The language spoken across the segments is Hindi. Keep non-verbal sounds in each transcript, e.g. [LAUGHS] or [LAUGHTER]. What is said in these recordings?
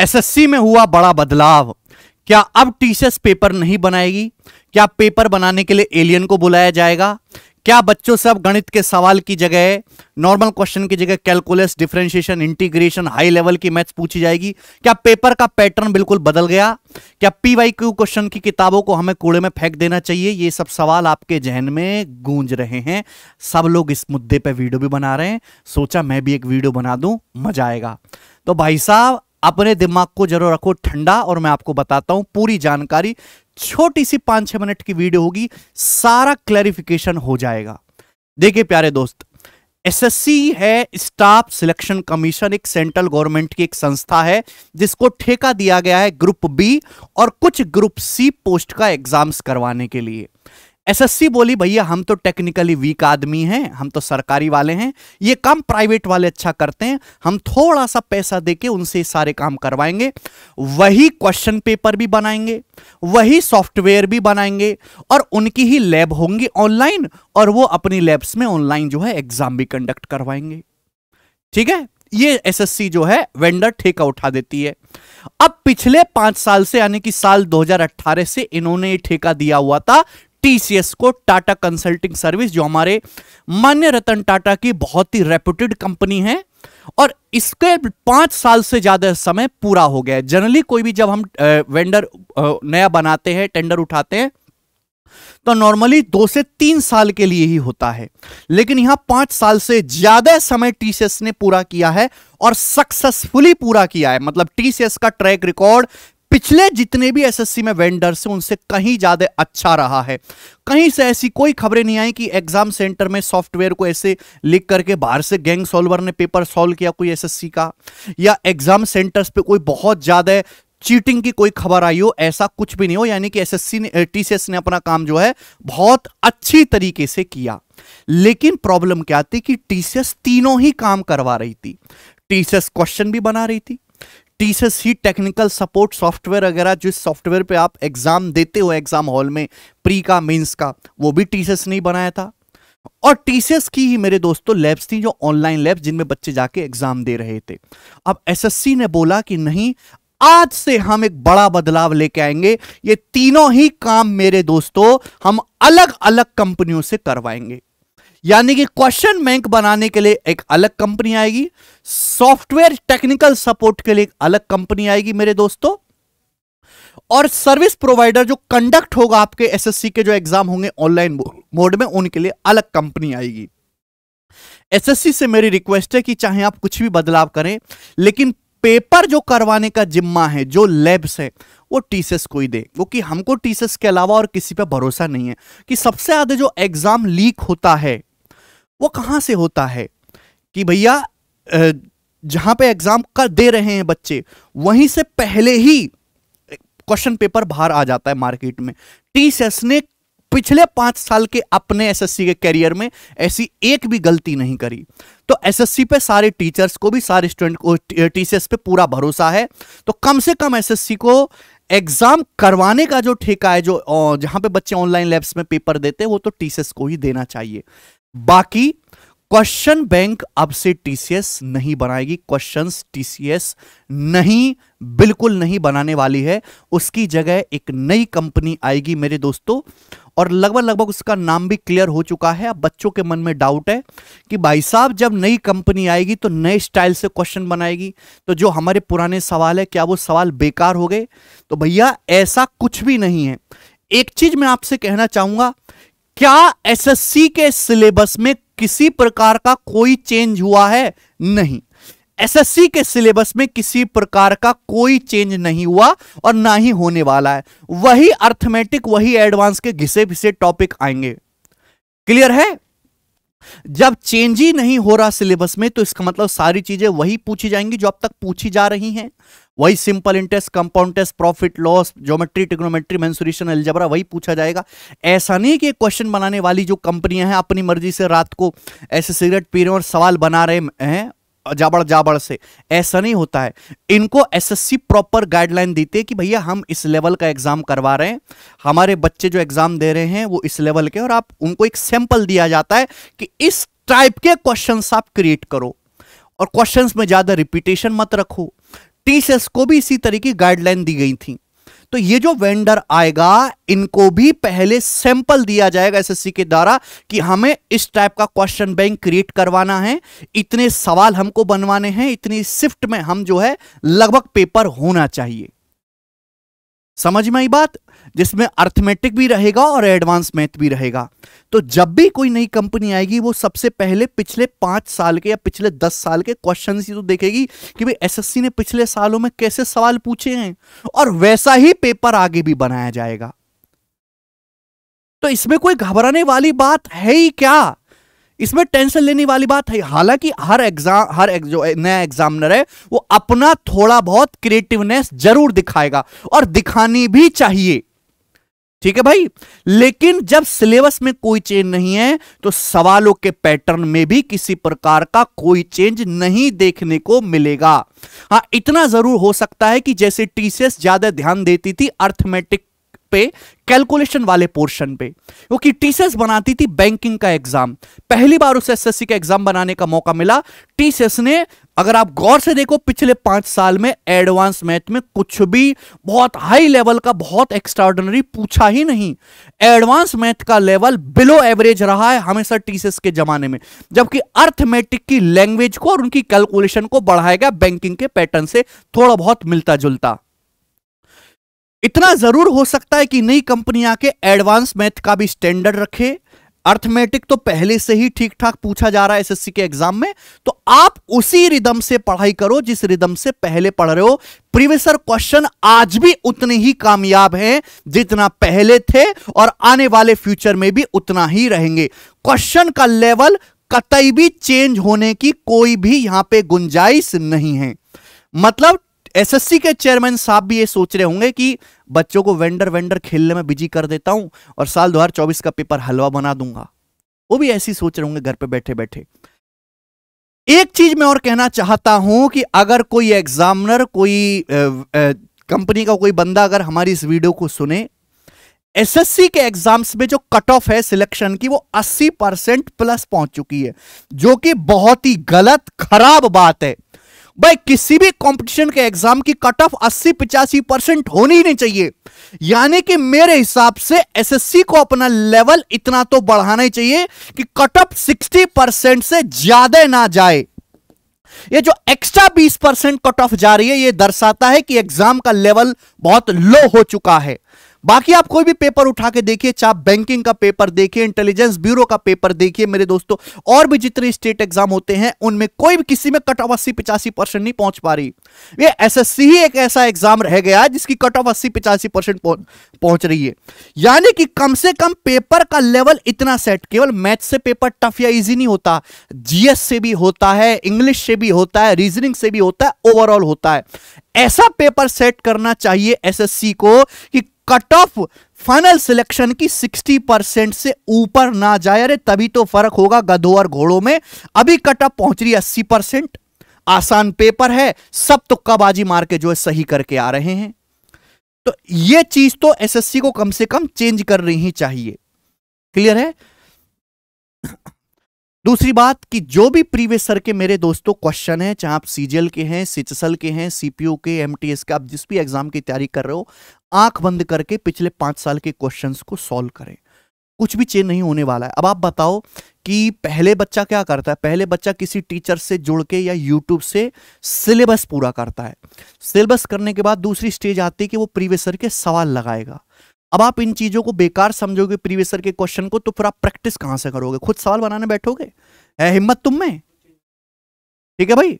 एसएससी में हुआ बड़ा बदलाव क्या अब टीचर्स पेपर नहीं बनाएगी क्या पेपर बनाने के लिए एलियन को बुलाया जाएगा क्या बच्चों से अब गणित के सवाल की जगह नॉर्मल क्वेश्चन की जगह calculus differentiation integration high level की मैथ्स पूछी जाएगी क्या पेपर का पैटर्न बिल्कुल बदल गया क्या पी वाई क्यू क्वेश्चन की किताबों को हमें कूड़े में फेंक देना चाहिए ये सब सवाल आपके जहन में गूंज रहे हैं सब लोग इस मुद्दे पर वीडियो भी बना रहे हैं सोचा मैं भी एक वीडियो बना दूँ मजा आएगा तो भाई साहब अपने दिमाग को जरूर रखो ठंडा और मैं आपको बताता हूं पूरी जानकारी छोटी सी पांच छह मिनट की वीडियो होगी सारा क्लैरिफिकेशन हो जाएगा देखिए प्यारे दोस्त एसएससी है स्टाफ सिलेक्शन कमीशन एक सेंट्रल गवर्नमेंट की एक संस्था है जिसको ठेका दिया गया है ग्रुप बी और कुछ ग्रुप सी पोस्ट का एग्जाम्स करवाने के लिए एसएससी बोली भैया हम तो टेक्निकली वीक आदमी हैं हम तो सरकारी वाले हैं ये काम प्राइवेट वाले अच्छा करते हैं हम थोड़ा सा पैसा देके उनसे सारे काम करवाएंगे वही क्वेश्चन पेपर भी बनाएंगे वही सॉफ्टवेयर भी बनाएंगे और उनकी ही लैब होंगी ऑनलाइन और वो अपनी लैब्स में ऑनलाइन जो है एग्जाम भी कंडक्ट करवाएंगे ठीक है ये एसएससी जो है वेंडर ठेका उठा देती है अब पिछले पांच साल से यानी कि साल 2018 से इन्होंने ठेका दिया हुआ था टीसीएस को टाटा कंसल्टिंग सर्विस जो हमारे मान्य रतन टाटा की बहुत ही रेप्यूटेड कंपनी है और इसके पांच साल से ज्यादा समय पूरा हो गया है जनरली कोई भी जब हम वेंडर नया बनाते हैं टेंडर उठाते हैं तो नॉर्मली दो से तीन साल के लिए ही होता है लेकिन यहां पांच साल से ज्यादा समय टीसीएस ने पूरा किया है और सक्सेसफुली पूरा किया है मतलब टीसीएस का ट्रैक रिकॉर्ड पिछले जितने भी एसएससी में वेंडर्स हैं उनसे कहीं ज़्यादा अच्छा रहा है कहीं से ऐसी कोई खबरें नहीं आई कि एग्जाम सेंटर में सॉफ्टवेयर को ऐसे लिख करके बाहर से गैंग सॉल्वर ने पेपर सॉल्व किया कोई एसएससी का या एग्जाम सेंटर्स पे कोई बहुत ज़्यादा चीटिंग की कोई खबर आई हो ऐसा कुछ भी नहीं हो यानी कि एसएससी ने टीसीएस ने अपना काम जो है बहुत अच्छी तरीके से किया लेकिन प्रॉब्लम क्या थी कि टीसीएस तीनों ही काम करवा रही थी टीसीएस क्वेश्चन भी बना रही थी टीचर्स ही टेक्निकल सपोर्ट सॉफ्टवेयर वगैरह जिस सॉफ्टवेयर पे आप एग्ज़ाम देते हो एग्ज़ाम हॉल में प्री का मेंस का वो भी टीचर्स ने बनाया था और टीसीएस की ही मेरे दोस्तों लैब्स थी जो ऑनलाइन लैब्स जिनमें बच्चे जाके एग्जाम दे रहे थे अब एसएससी ने बोला कि नहीं आज से हम एक बड़ा बदलाव लेके आएंगे ये तीनों ही काम मेरे दोस्तों हम अलग अलग कंपनियों से करवाएंगे यानी कि क्वेश्चन बैंक बनाने के लिए एक अलग कंपनी आएगी सॉफ्टवेयर टेक्निकल सपोर्ट के लिए एक अलग कंपनी आएगी मेरे दोस्तों और सर्विस प्रोवाइडर जो कंडक्ट होगा आपके एसएससी के जो एग्जाम होंगे ऑनलाइन मोड में उनके लिए अलग कंपनी आएगी एसएससी से मेरी रिक्वेस्ट है कि चाहे आप कुछ भी बदलाव करें लेकिन पेपर जो करवाने का जिम्मा है जो लैब्स है वो टीसीएस को ही दे क्योंकि हमको टीसीएस के अलावा और किसी पर भरोसा नहीं है कि सबसे ज्यादा जो एग्जाम लीक होता है वो कहाँ से होता है कि भैया जहाँ पे एग्ज़ाम कर दे रहे हैं बच्चे वहीं से पहले ही क्वेश्चन पेपर बाहर आ जाता है मार्केट में टी सेस ने पिछले पाँच साल के अपने एसएससी के करियर में ऐसी एक भी गलती नहीं करी तो एसएससी पे सारे टीचर्स को भी सारे स्टूडेंट को टीसीएस पे पूरा भरोसा है तो कम से कम एसएससी को एग्जाम करवाने का जो ठेका है जो जहां पे बच्चे ऑनलाइन लैब्स में पेपर देते हैं वो तो टीसीएस को ही देना चाहिए बाकी क्वेश्चन बैंक अब से टीसीएस नहीं बनाएगी क्वेश्चंस टीसीएस नहीं बिल्कुल नहीं बनाने वाली है उसकी जगह एक नई कंपनी आएगी मेरे दोस्तों और लगभग लगभग उसका नाम भी क्लियर हो चुका है अब बच्चों के मन में डाउट है कि भाई साहब जब नई कंपनी आएगी तो नए स्टाइल से क्वेश्चन बनाएगी तो जो हमारे पुराने सवाल है क्या वो सवाल बेकार हो गए तो भैया ऐसा कुछ भी नहीं है एक चीज मैं आपसे कहना चाहूंगा क्या एसएससी के सिलेबस में किसी प्रकार का कोई चेंज हुआ है नहीं एसएससी के सिलेबस में किसी प्रकार का कोई चेंज नहीं हुआ और ना ही होने वाला है वही अर्थमेटिक वही एडवांस के घिसे पिसे टॉपिक आएंगे क्लियर है जब चेंज ही नहीं हो रहा सिलेबस में तो इसका मतलब सारी चीजें वही पूछी जाएंगी जो अब तक पूछी जा रही हैं वही simple interest compound test profit loss geometry trigonometry मैं एल्जबरा वही पूछा जाएगा ऐसा नहीं कि क्वेश्चन बनाने वाली जो कंपनियां हैं अपनी मर्जी से रात को ऐसे सिगरेट पी रहे हैं और सवाल बना रहे हैं जाबड़ जाबड़ से ऐसा नहीं होता है इनको एसएससी प्रॉपर गाइडलाइन देते हैं कि भैया हम इस लेवल का एग्जाम करवा रहे हैं हमारे बच्चे जो एग्जाम दे रहे हैं वो इस लेवल के और आप उनको एक सैंपल दिया जाता है कि इस टाइप के क्वेश्चन आप क्रिएट करो और क्वेश्चन में ज़्यादा रिपीटेशन मत रखो टी को भी इसी तरह की गाइडलाइन दी गई थी तो ये जो वेंडर आएगा इनको भी पहले सैंपल दिया जाएगा एसएससी के द्वारा कि हमें इस टाइप का क्वेश्चन बैंक क्रिएट करवाना है इतने सवाल हमको बनवाने हैं इतनी शिफ्ट में हम जो है लगभग पेपर होना चाहिए समझ में आई बात जिसमें अर्थमेटिक भी रहेगा और एडवांस मैथ भी रहेगा तो जब भी कोई नई कंपनी आएगी वो सबसे पहले पिछले पांच साल के या पिछले दस साल के क्वेश्चन ही तो देखेगी कि भाई एसएससी ने पिछले सालों में कैसे सवाल पूछे हैं और वैसा ही पेपर आगे भी बनाया जाएगा तो इसमें कोई घबराने वाली बात है ही क्या इसमें टेंशन लेने वाली बात है हालांकि हर एग्जाम हर एक, जो नया एग्जामिनर है वो अपना थोड़ा बहुत क्रिएटिवनेस जरूर दिखाएगा और दिखानी भी चाहिए ठीक है भाई लेकिन जब सिलेबस में कोई चेंज नहीं है तो सवालों के पैटर्न में भी किसी प्रकार का कोई चेंज नहीं देखने को मिलेगा हाँ इतना जरूर हो सकता है कि जैसे टीसीएस ज्यादा ध्यान देती थी अर्थमेटिक पे कैलकुलेशन वाले पोर्शन पे क्योंकि टीसीएस बनाती थी बैंकिंग का एग्जाम पहली बार उसे एसएससी का एग्जाम बनाने का मौका मिला टीसीएस ने अगर आप गौर से देखो पिछले पांच साल में एडवांस मैथ में कुछ भी बहुत हाई लेवल का बहुत एक्स्ट्राऑर्डिनरी पूछा ही नहीं एडवांस मैथ का लेवल बिलो एवरेज रहा है हमेशा टीसीएस के जमाने में जबकि अर्थमेटिक की लैंग्वेज को और उनकी कैलकुलेशन को बढ़ाएगा बैंकिंग के पैटर्न से थोड़ा बहुत मिलता जुलता इतना जरूर हो सकता है कि नई कंपनियां के एडवांस मैथ का भी स्टैंडर्ड रखे अर्थमेटिक तो पहले से ही ठीक ठाक पूछा जा रहा है एसएससी के एग्जाम में तो आप उसी रिदम से पढ़ाई करो जिस रिदम से पहले पढ़ रहे हो प्रीवियसर क्वेश्चन आज भी उतने ही कामयाब हैं जितना पहले थे और आने वाले फ्यूचर में भी उतना ही रहेंगे क्वेश्चन का लेवल कतई भी चेंज होने की कोई भी यहां पे गुंजाइश नहीं है मतलब एसएससी के चेयरमैन साहब भी ये सोच रहे होंगे कि बच्चों को वेंडर वेंडर खेलने में बिजी कर देता हूं और साल दो का पेपर हलवा बना दूंगा वो भी ऐसी सोच रहे होंगे घर पे बैठे बैठे एक चीज मैं और कहना चाहता हूं कि अगर कोई एग्जामिनर कोई कंपनी का कोई बंदा अगर हमारी इस वीडियो को सुने एसएससी के एग्जाम्स में जो कट ऑफ है सिलेक्शन की वो 80 परसेंट प्लस पहुंच चुकी है जो कि बहुत ही गलत खराब बात है भाई किसी भी कंपटीशन के एग्जाम की कट ऑफ अस्सी पिचासी परसेंट होनी ही नहीं चाहिए यानी कि मेरे हिसाब से एसएससी को अपना लेवल इतना तो बढ़ाना ही चाहिए कि कट ऑफ सिक्सटी परसेंट से ज्यादा ना जाए ये जो एक्स्ट्रा 20 परसेंट कट ऑफ जा रही है ये दर्शाता है कि एग्जाम का लेवल बहुत लो हो चुका है बाकी आप कोई भी पेपर उठा के देखिए चाहे बैंकिंग का पेपर देखिए इंटेलिजेंस ब्यूरो का पेपर देखिए मेरे दोस्तों और भी जितने स्टेट एग्जाम होते हैं उनमें कोई भी किसी में कट ऑफ अस्सी पिचासी परसेंट नहीं पहुंच पा रही ये एसएससी ही एक ऐसा एग्जाम रह गया जिसकी कट ऑफ अस्सी पिचासी परसेंट पहुंच रही है यानी कि कम से कम पेपर का लेवल इतना सेट केवल मैथ से पेपर टफ या इजी नहीं होता जीएस से भी होता है इंग्लिश से भी होता है रीजनिंग से भी होता है ओवरऑल होता है ऐसा पेपर सेट करना चाहिए एसएससी को कि कट ऑफ फाइनल सिलेक्शन की 60 परसेंट से ऊपर ना जाए अरे तभी तो फर्क होगा गधों और घोड़ों में अभी कट ऑफ पहुंच रही है अस्सी परसेंट आसान पेपर है सब तो कबाजी मार के जो है सही करके आ रहे हैं तो ये चीज तो एसएससी को कम से कम चेंज करनी ही चाहिए क्लियर है दूसरी बात कि जो भी प्रीवियस सर के मेरे दोस्तों क्वेश्चन है चाहे आप सीजीएल के हैं सीचसल के हैं सीपीयू के एमटीएस के आप जिस भी एग्जाम की तैयारी कर रहे हो आंख बंद करके पिछले पांच साल के क्वेश्चंस को सॉल्व करें कुछ भी चेंज नहीं होने वाला है अब आप बताओ कि पहले बच्चा क्या करता है पहले बच्चा किसी टीचर से जुड़ के या यूट्यूब से सिलेबस पूरा करता है सिलेबस करने के बाद दूसरी स्टेज आती है कि वो प्रीवियस सर के सवाल लगाएगा अब आप इन चीज़ों को बेकार समझोगे प्रीवियस के क्वेश्चन को तो फिर आप प्रैक्टिस कहां से करोगे खुद सवाल बनाने बैठोगे है हिम्मत तुम में ठीक है भाई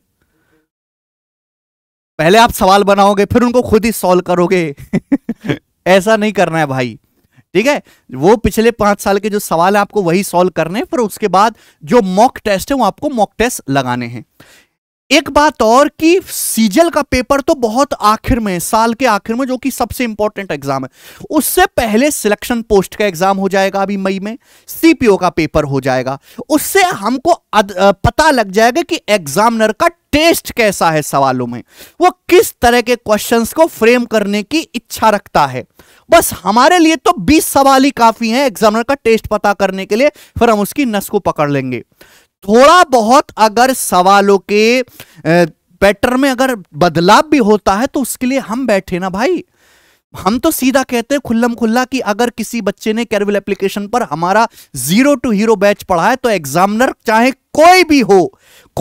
पहले आप सवाल बनाओगे फिर उनको खुद ही सॉल्व करोगे [LAUGHS] ऐसा नहीं करना है भाई ठीक है वो पिछले पांच साल के जो सवाल है आपको वही सॉल्व करने हैं फिर उसके बाद जो मॉक टेस्ट है वो आपको मॉक टेस्ट लगाने हैं एक बात और कि सीजल का पेपर तो बहुत आखिर में साल के आखिर में जो कि सबसे इंपॉर्टेंट एग्जाम है उससे पहले सिलेक्शन पोस्ट का एग्जाम हो जाएगा अभी मई में सीपीओ का पेपर हो जाएगा उससे हमको अद, पता लग जाएगा कि एग्जामिनर का टेस्ट कैसा है सवालों में वो किस तरह के क्वेश्चंस को फ्रेम करने की इच्छा रखता है बस हमारे लिए तो 20 सवाल ही काफी हैं एग्जामिनर का टेस्ट पता करने के लिए फिर हम उसकी नस को पकड़ लेंगे थोड़ा बहुत अगर सवालों के पैटर्न में अगर बदलाव भी होता है तो उसके लिए हम बैठे ना भाई हम तो सीधा कहते हैं खुल्लम खुल्ला कि अगर किसी बच्चे ने कैरविल एप्लीकेशन पर हमारा जीरो टू हीरो बैच पढ़ा है तो एग्जामिनर चाहे कोई भी हो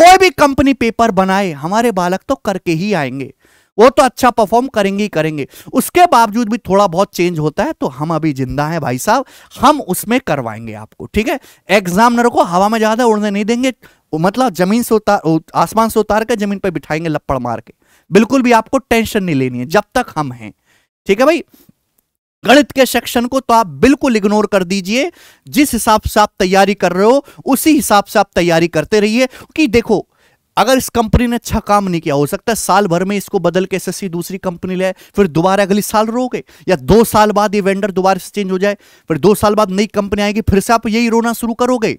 कोई भी कंपनी पेपर बनाए हमारे बालक तो करके ही आएंगे वो तो अच्छा परफॉर्म करेंगे ही करेंगे उसके बावजूद भी थोड़ा बहुत चेंज होता है तो हम अभी जिंदा हैं भाई साहब हम उसमें करवाएंगे आपको ठीक है एग्जामिनर को हवा में ज्यादा उड़ने नहीं देंगे मतलब जमीन से उतार आसमान से उतार कर जमीन पर बिठाएंगे लप्पड़ मार के बिल्कुल भी आपको टेंशन नहीं लेनी है जब तक हम हैं ठीक है भाई गणित के सेक्शन को तो आप बिल्कुल इग्नोर कर दीजिए जिस हिसाब से आप तैयारी कर रहे हो उसी हिसाब से आप तैयारी करते रहिए कि देखो अगर इस कंपनी ने अच्छा काम नहीं किया हो सकता है साल भर में इसको बदल के एसएससी दूसरी कंपनी ले फिर दोबारा अगले साल रोगे या दो साल बाद ये वेंडर दोबारा से चेंज हो जाए फिर दो साल बाद नई कंपनी आएगी फिर से आप यही रोना शुरू करोगे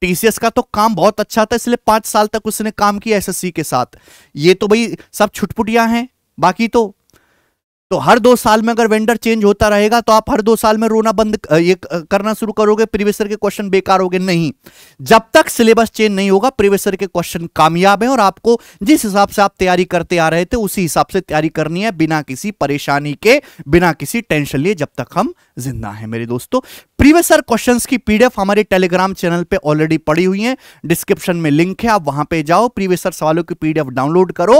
टीसीएस का तो काम बहुत अच्छा था इसलिए पांच साल तक उसने काम किया एस के साथ ये तो भाई सब छुटपुटियां हैं बाकी तो तो हर दो साल में अगर वेंडर चेंज होता रहेगा तो आप हर दो साल में रोना बंद ये करना शुरू करोगे प्रिवेशर के क्वेश्चन बेकार होगे नहीं जब तक सिलेबस चेंज नहीं होगा प्रिवेशर के क्वेश्चन कामयाब है और आपको जिस हिसाब से आप तैयारी करते आ रहे थे उसी हिसाब से तैयारी करनी है बिना किसी परेशानी के बिना किसी टेंशन लिए जब तक हम जिंदा है मेरे दोस्तों प्रीवियस सर क्वेश्चन की पीडीएफ हमारे टेलीग्राम चैनल पे ऑलरेडी पड़ी हुई है डिस्क्रिप्शन में लिंक है आप वहां पे जाओ प्रीवियस सर सवालों की पीडीएफ डाउनलोड करो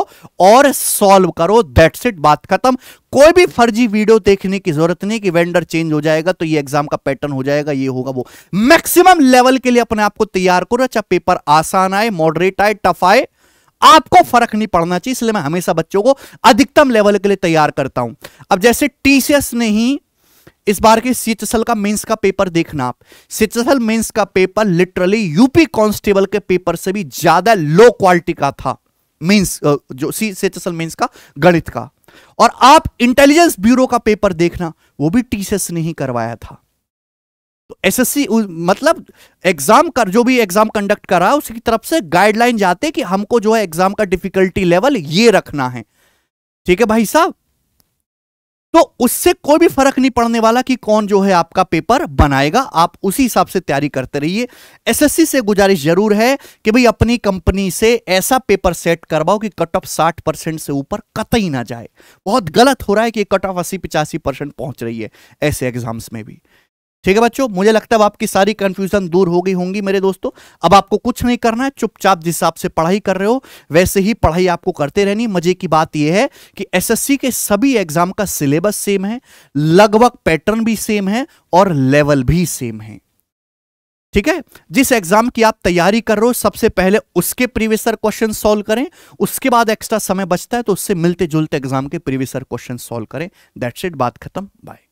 और सॉल्व करो दैट्स इट बात खत्म कोई भी फर्जी वीडियो देखने की जरूरत नहीं कि वेंडर चेंज हो जाएगा तो ये एग्जाम का पैटर्न हो जाएगा ये होगा वो मैक्सिमम लेवल के लिए अपने आप को तैयार करो अच्छा पेपर आसान आए मॉडरेट आए टफ आए आपको फर्क नहीं पड़ना चाहिए इसलिए मैं हमेशा बच्चों को अधिकतम लेवल के लिए तैयार करता हूं अब जैसे टीसीएस ने ही इस बार के सीचसल का मेंस का पेपर देखना आप सीचसल मेंस का पेपर लिटरली यूपी कांस्टेबल के पेपर से भी ज्यादा लो क्वालिटी का था मेंस जो सीचसल मेंस का गणित का और आप इंटेलिजेंस ब्यूरो का पेपर देखना वो भी टीसीएस ने ही करवाया था तो एसएससी मतलब एग्जाम कर जो भी एग्जाम कंडक्ट कर रहा उसकी तरफ से गाइडलाइन जाते कि हमको जो है एग्जाम का डिफिकल्टी लेवल ये रखना है ठीक है भाई साहब तो उससे कोई भी फर्क नहीं पड़ने वाला कि कौन जो है आपका पेपर बनाएगा आप उसी हिसाब से तैयारी करते रहिए एसएससी से गुजारिश जरूर है कि भाई अपनी कंपनी से ऐसा पेपर सेट करवाओ कि कट ऑफ साठ परसेंट से ऊपर कतई ना जाए बहुत गलत हो रहा है कि कट ऑफ अस्सी पिचासी परसेंट पहुंच रही है ऐसे एग्जाम्स में भी ठीक है बच्चों मुझे लगता है आपकी सारी कंफ्यूजन दूर हो गई होंगी मेरे दोस्तों अब आपको कुछ नहीं करना है चुपचाप जिस हिसाब से पढ़ाई कर रहे हो वैसे ही पढ़ाई आपको करते रहनी मजे की बात यह है कि एसएससी के सभी एग्जाम का सिलेबस सेम है लगभग पैटर्न भी सेम है और लेवल भी सेम है ठीक है जिस एग्जाम की आप तैयारी कर रहे हो सबसे पहले उसके प्रीवियसर क्वेश्चन सोल्व करें उसके बाद एक्स्ट्रा समय बचता है तो उससे मिलते जुलते एग्जाम के प्रीवियसर क्वेश्चन सोल्व करें दैट्स इट बात खत्म बाय